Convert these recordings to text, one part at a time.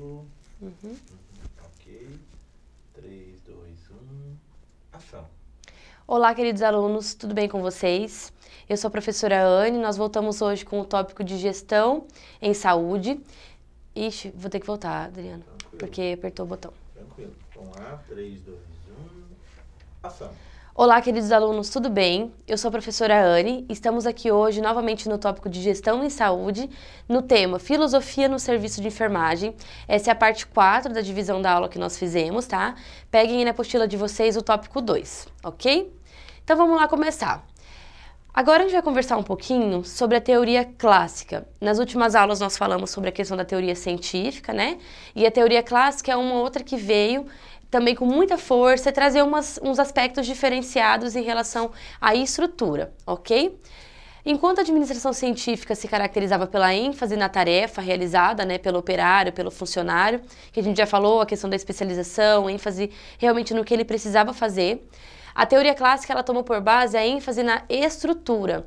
Comigo. Uhum. Ok. 3, 2, 1. Ação. Olá, queridos alunos, tudo bem com vocês? Eu sou a professora Anne, nós voltamos hoje com o tópico de gestão em saúde. Ixi, vou ter que voltar, Adriano, Tranquilo. porque apertou o botão. Tranquilo. Vamos lá, 3, 2, 1. Ação. Olá, queridos alunos, tudo bem? Eu sou a professora Anne e estamos aqui hoje novamente no tópico de gestão em saúde, no tema Filosofia no Serviço de Enfermagem. Essa é a parte 4 da divisão da aula que nós fizemos, tá? Peguem aí na apostila de vocês o tópico 2, ok? Então vamos lá começar. Agora a gente vai conversar um pouquinho sobre a teoria clássica. Nas últimas aulas nós falamos sobre a questão da teoria científica, né? E a teoria clássica é uma outra que veio também com muita força, trazer umas, uns aspectos diferenciados em relação à estrutura, ok? Enquanto a administração científica se caracterizava pela ênfase na tarefa realizada né, pelo operário, pelo funcionário, que a gente já falou, a questão da especialização, ênfase realmente no que ele precisava fazer, a teoria clássica ela tomou por base a ênfase na estrutura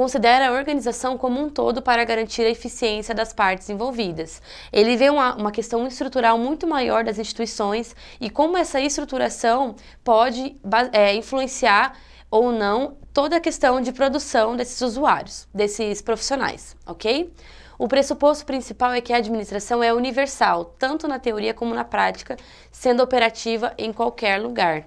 considera a organização como um todo para garantir a eficiência das partes envolvidas. Ele vê uma, uma questão estrutural muito maior das instituições e como essa estruturação pode é, influenciar ou não toda a questão de produção desses usuários, desses profissionais, ok? O pressuposto principal é que a administração é universal, tanto na teoria como na prática, sendo operativa em qualquer lugar.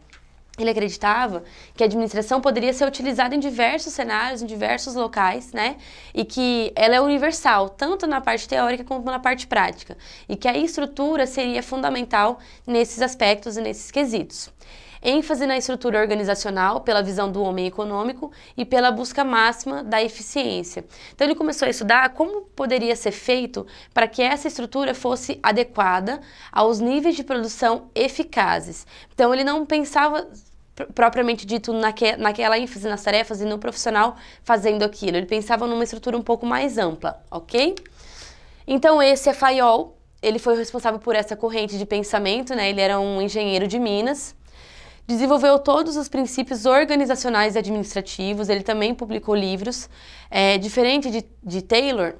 Ele acreditava que a administração poderia ser utilizada em diversos cenários, em diversos locais, né? E que ela é universal, tanto na parte teórica como na parte prática. E que a estrutura seria fundamental nesses aspectos e nesses quesitos ênfase na estrutura organizacional pela visão do homem econômico e pela busca máxima da eficiência. Então ele começou a estudar como poderia ser feito para que essa estrutura fosse adequada aos níveis de produção eficazes. Então ele não pensava propriamente dito naque, naquela ênfase nas tarefas e no profissional fazendo aquilo. Ele pensava numa estrutura um pouco mais ampla, ok? Então esse é Fayol, ele foi responsável por essa corrente de pensamento, né? Ele era um engenheiro de minas Desenvolveu todos os princípios organizacionais e administrativos, ele também publicou livros. É, diferente de, de Taylor,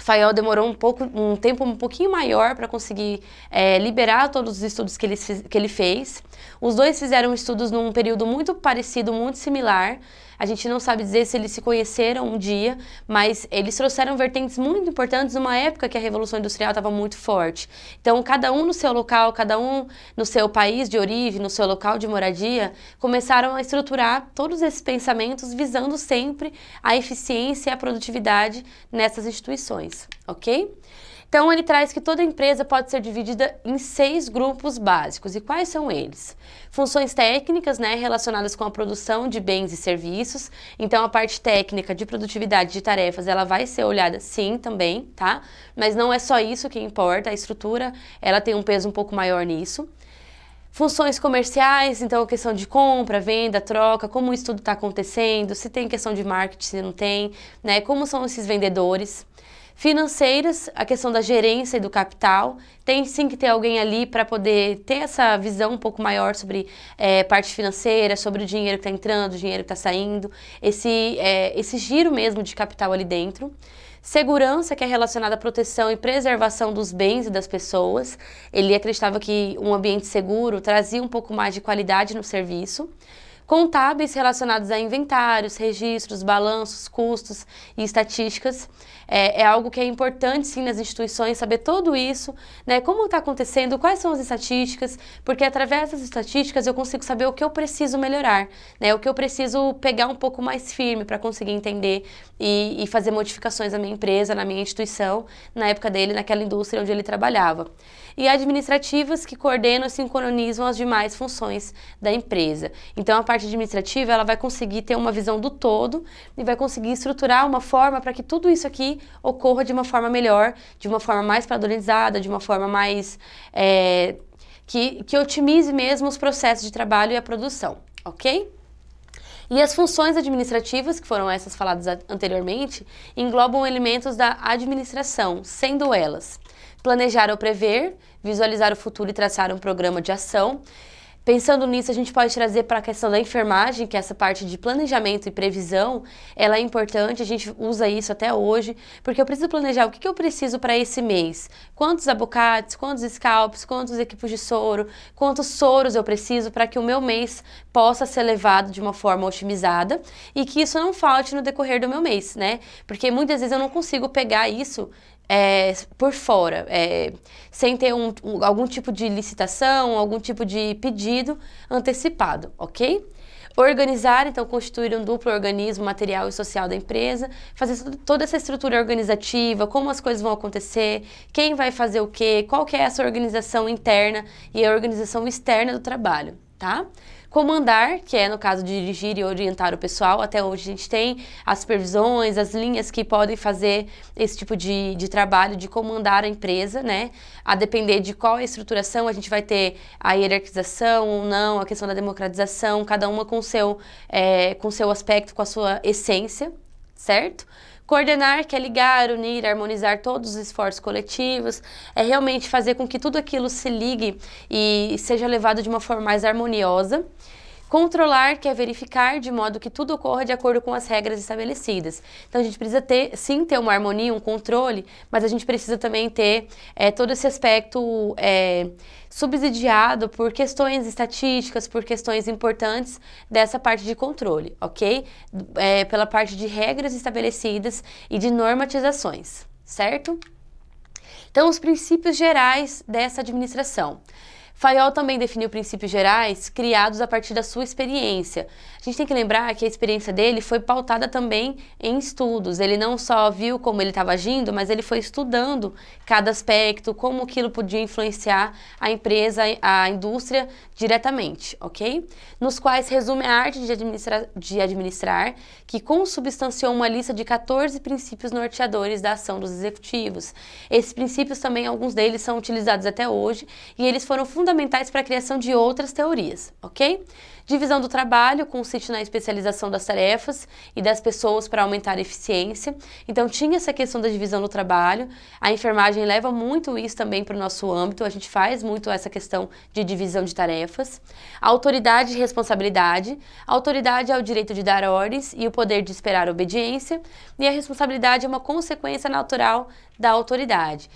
Fayol demorou um, pouco, um tempo um pouquinho maior para conseguir é, liberar todos os estudos que ele, que ele fez. Os dois fizeram estudos num período muito parecido, muito similar. A gente não sabe dizer se eles se conheceram um dia, mas eles trouxeram vertentes muito importantes numa época que a Revolução Industrial estava muito forte. Então, cada um no seu local, cada um no seu país de origem, no seu local de moradia, começaram a estruturar todos esses pensamentos visando sempre a eficiência e a produtividade nessas instituições, ok? Então, ele traz que toda empresa pode ser dividida em seis grupos básicos. E quais são eles? Funções técnicas, né, relacionadas com a produção de bens e serviços. Então, a parte técnica de produtividade de tarefas, ela vai ser olhada sim também, tá? Mas não é só isso que importa, a estrutura, ela tem um peso um pouco maior nisso funções comerciais, então a questão de compra, venda, troca, como isso tudo está acontecendo, se tem questão de marketing, se não tem, né? Como são esses vendedores. Financeiras, a questão da gerência e do capital. Tem sim que ter alguém ali para poder ter essa visão um pouco maior sobre é, parte financeira, sobre o dinheiro que está entrando, o dinheiro que está saindo, esse, é, esse giro mesmo de capital ali dentro. Segurança, que é relacionada à proteção e preservação dos bens e das pessoas. Ele acreditava que um ambiente seguro trazia um pouco mais de qualidade no serviço. Contábeis relacionados a inventários, registros, balanços, custos e estatísticas é, é algo que é importante sim nas instituições saber tudo isso, né? Como está acontecendo, quais são as estatísticas, porque através das estatísticas eu consigo saber o que eu preciso melhorar, né? O que eu preciso pegar um pouco mais firme para conseguir entender e, e fazer modificações na minha empresa, na minha instituição, na época dele, naquela indústria onde ele trabalhava. E administrativas que coordenam e sincronizam as demais funções da empresa. Então a parte administrativa ela vai conseguir ter uma visão do todo e vai conseguir estruturar uma forma para que tudo isso aqui ocorra de uma forma melhor, de uma forma mais padronizada, de uma forma mais. É, que, que otimize mesmo os processos de trabalho e a produção, ok? E as funções administrativas, que foram essas faladas anteriormente, englobam elementos da administração, sendo elas planejar ou prever, visualizar o futuro e traçar um programa de ação, Pensando nisso, a gente pode trazer para a questão da enfermagem, que é essa parte de planejamento e previsão, ela é importante, a gente usa isso até hoje, porque eu preciso planejar o que, que eu preciso para esse mês. Quantos abocates, quantos scalps, quantos equipos de soro, quantos soros eu preciso para que o meu mês possa ser levado de uma forma otimizada e que isso não falte no decorrer do meu mês, né? Porque muitas vezes eu não consigo pegar isso é, por fora, é, sem ter um, um, algum tipo de licitação, algum tipo de pedido antecipado, ok? Organizar, então, constituir um duplo organismo material e social da empresa, fazer toda essa estrutura organizativa, como as coisas vão acontecer, quem vai fazer o quê, qual que é essa organização interna e a organização externa do trabalho, tá? Comandar, que é no caso de dirigir e orientar o pessoal, até hoje a gente tem as supervisões, as linhas que podem fazer esse tipo de, de trabalho, de comandar a empresa, né? A depender de qual a estruturação, a gente vai ter a hierarquização ou não, a questão da democratização, cada uma com seu, é, com seu aspecto, com a sua essência, certo? Coordenar, que é ligar, unir, harmonizar todos os esforços coletivos, é realmente fazer com que tudo aquilo se ligue e seja levado de uma forma mais harmoniosa. Controlar, que é verificar de modo que tudo ocorra de acordo com as regras estabelecidas. Então a gente precisa ter, sim, ter uma harmonia, um controle, mas a gente precisa também ter é, todo esse aspecto é, subsidiado por questões estatísticas, por questões importantes dessa parte de controle, ok? É, pela parte de regras estabelecidas e de normatizações, certo? Então, os princípios gerais dessa administração. Fayol também definiu princípios gerais criados a partir da sua experiência. A gente tem que lembrar que a experiência dele foi pautada também em estudos. Ele não só viu como ele estava agindo, mas ele foi estudando cada aspecto, como aquilo podia influenciar a empresa, a indústria diretamente, ok? Nos quais resume a arte de administrar, de administrar que consubstanciou uma lista de 14 princípios norteadores da ação dos executivos. Esses princípios também, alguns deles são utilizados até hoje, e eles foram fundamentais fundamentais para a criação de outras teorias, ok? Divisão do trabalho consiste na especialização das tarefas e das pessoas para aumentar a eficiência. Então, tinha essa questão da divisão do trabalho. A enfermagem leva muito isso também para o nosso âmbito, a gente faz muito essa questão de divisão de tarefas. autoridade e responsabilidade. autoridade é o direito de dar ordens e o poder de esperar obediência, e a responsabilidade é uma consequência natural da autoridade.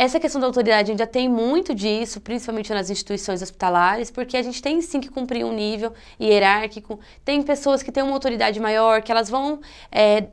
Essa questão da autoridade ainda tem muito disso, principalmente nas instituições hospitalares, porque a gente tem sim que cumprir um nível hierárquico. Tem pessoas que têm uma autoridade maior, que elas vão é,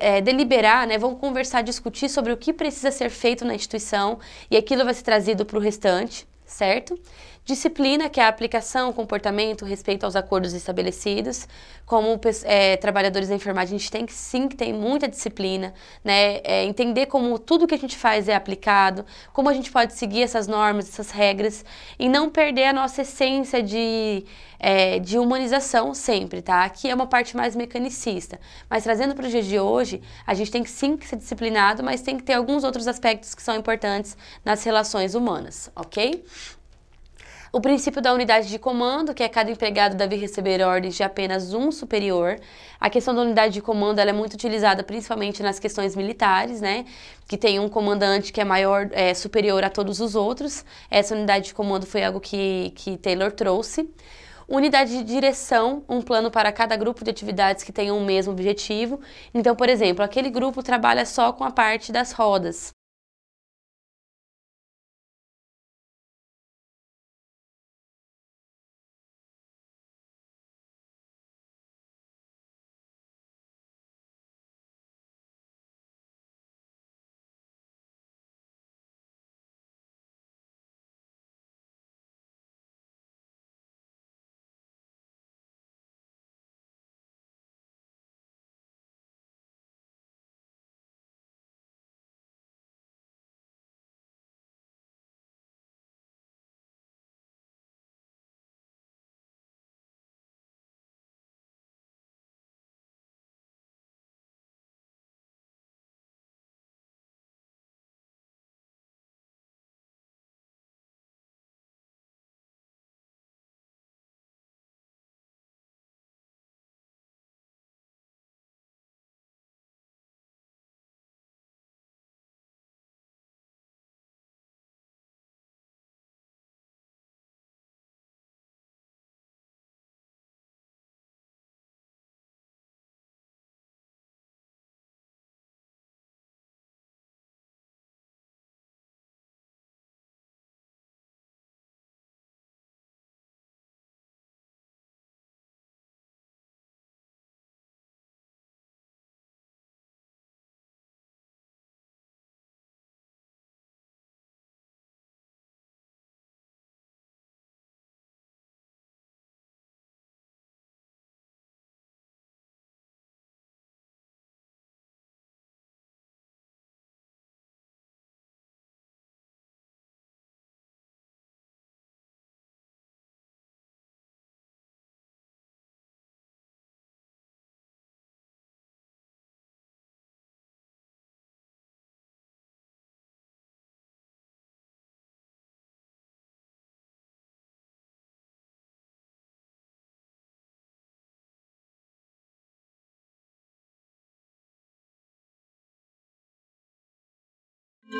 é, deliberar, né, vão conversar, discutir sobre o que precisa ser feito na instituição e aquilo vai ser trazido para o restante certo? Disciplina, que é a aplicação, comportamento, respeito aos acordos estabelecidos. Como é, trabalhadores da enfermagem, a gente tem que sim que tem muita disciplina, né? É, entender como tudo que a gente faz é aplicado, como a gente pode seguir essas normas, essas regras, e não perder a nossa essência de, é, de humanização sempre, tá? Aqui é uma parte mais mecanicista. Mas trazendo para o dia de hoje, a gente tem que sim que ser disciplinado, mas tem que ter alguns outros aspectos que são importantes nas relações humanas, ok? O princípio da unidade de comando, que é cada empregado deve receber ordens de apenas um superior. A questão da unidade de comando é muito utilizada principalmente nas questões militares, né? Que tem um comandante que é maior, é, superior a todos os outros. Essa unidade de comando foi algo que, que Taylor trouxe. Unidade de direção, um plano para cada grupo de atividades que tenham o mesmo objetivo. Então, por exemplo, aquele grupo trabalha só com a parte das rodas.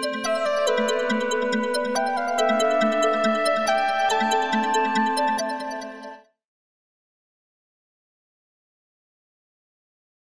Música